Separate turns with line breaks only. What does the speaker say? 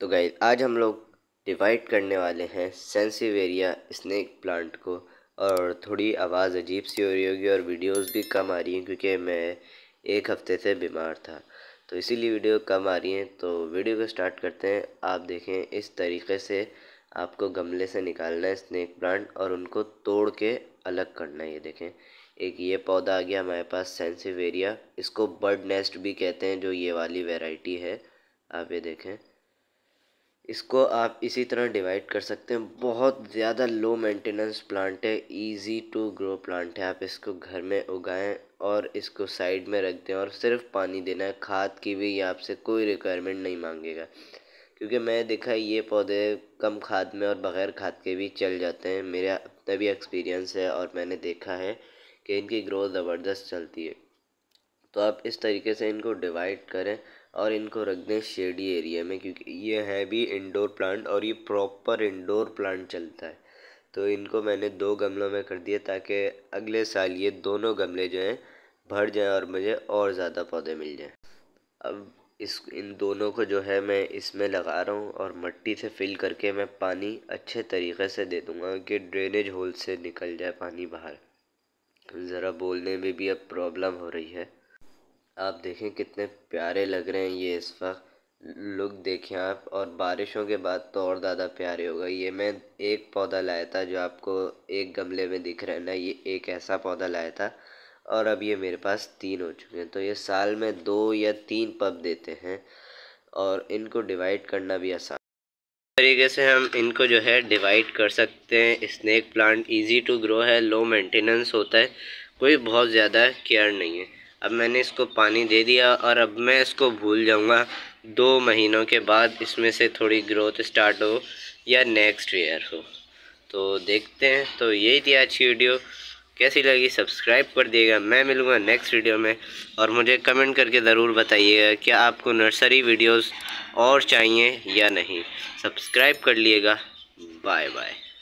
तो गाइज आज हम लोग डिवाइड करने वाले हैं सेंसिवेरिया स्नैक प्लांट को और थोड़ी आवाज़ अजीब सी हो रही होगी और वीडियोस भी कम आ रही हैं क्योंकि मैं एक हफ़्ते से बीमार था तो इसीलिए वीडियो कम आ रही हैं तो वीडियो को स्टार्ट करते हैं आप देखें इस तरीके से आपको गमले से निकालना है स्नैक प्लांट और उनको तोड़ के अलग करना है ये देखें एक ये पौधा आ गया हमारे पास सेंसिवेरिया इसको बर्ड नेस्ट भी कहते हैं जो ये वाली वेराइटी है आप ये देखें इसको आप इसी तरह डिवाइड कर सकते हैं बहुत ज़्यादा लो मेंटेनेंस प्लांट है इजी टू ग्रो प्लांट है आप इसको घर में उगाएं और इसको साइड में रख दें और सिर्फ पानी देना है खाद की भी आपसे कोई रिक्वायरमेंट नहीं मांगेगा क्योंकि मैं देखा ये पौधे कम खाद में और बग़ैर खाद के भी चल जाते हैं मेरा अपना भी एक्सपीरियंस है और मैंने देखा है कि इनकी ग्रोथ ज़बरदस्त चलती है तो आप इस तरीके से इनको डिवाइड करें और इनको रख दें शेडी एरिया में क्योंकि ये है भी इंडोर प्लांट और ये प्रॉपर इंडोर प्लांट चलता है तो इनको मैंने दो गमलों में कर दिया ताकि अगले साल ये दोनों गमले जो हैं भर जाएं और मुझे और ज़्यादा पौधे मिल जाएं अब इस इन दोनों को जो है मैं इसमें लगा रहा हूँ और मट्टी से फिल करके मैं पानी अच्छे तरीके से दे दूँगा कि ड्रेनेज होल से निकल जाए पानी बाहर ज़रा बोलने में भी अब प्रॉब्लम हो रही है आप देखें कितने प्यारे लग रहे हैं ये इस वक्त लुक देखें आप और बारिशों के बाद तो और ज़्यादा प्यारे होगा ये मैं एक पौधा लाया था जो आपको एक गमले में दिख रहा है ना ये एक ऐसा पौधा लाया था और अब ये मेरे पास तीन हो चुके हैं तो ये साल में दो या तीन पब देते हैं और इनको डिवाइड करना भी आसान तरीके से हम इनको जो है डिवाइड कर सकते हैं snake plant easy to grow है लो मेंटेनेंस होता है कोई बहुत ज़्यादा केयर नहीं है अब मैंने इसको पानी दे दिया और अब मैं इसको भूल जाऊँगा दो महीनों के बाद इसमें से थोड़ी ग्रोथ स्टार्ट हो या नेक्स्ट ईयर हो तो देखते हैं तो यही थी आज की वीडियो कैसी लगी सब्सक्राइब कर दिएगा मैं मिलूँगा नेक्स्ट वीडियो में और मुझे कमेंट करके ज़रूर बताइएगा क्या आपको नर्सरी वीडियोस और चाहिए या नहीं सब्सक्राइब कर लिएगा बाय बाय